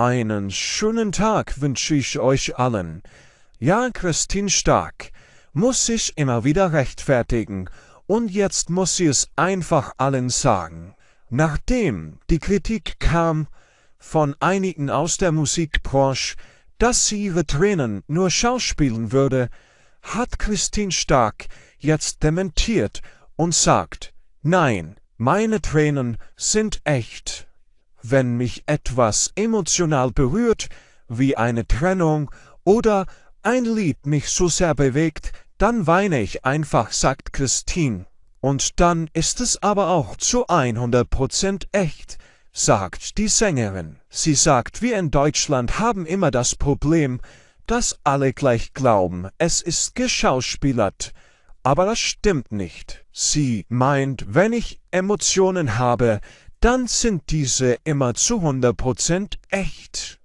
Einen schönen Tag wünsche ich euch allen. Ja, Christine Stark muss sich immer wieder rechtfertigen und jetzt muss sie es einfach allen sagen. Nachdem die Kritik kam von einigen aus der Musikbranche, dass sie ihre Tränen nur schauspielen würde, hat Christine Stark jetzt dementiert und sagt, nein, meine Tränen sind echt wenn mich etwas emotional berührt, wie eine Trennung oder ein Lied mich so sehr bewegt, dann weine ich einfach, sagt Christine. Und dann ist es aber auch zu 100% echt, sagt die Sängerin. Sie sagt, wir in Deutschland haben immer das Problem, dass alle gleich glauben, es ist geschauspielert. Aber das stimmt nicht. Sie meint, wenn ich Emotionen habe, dann sind diese immer zu 100% echt.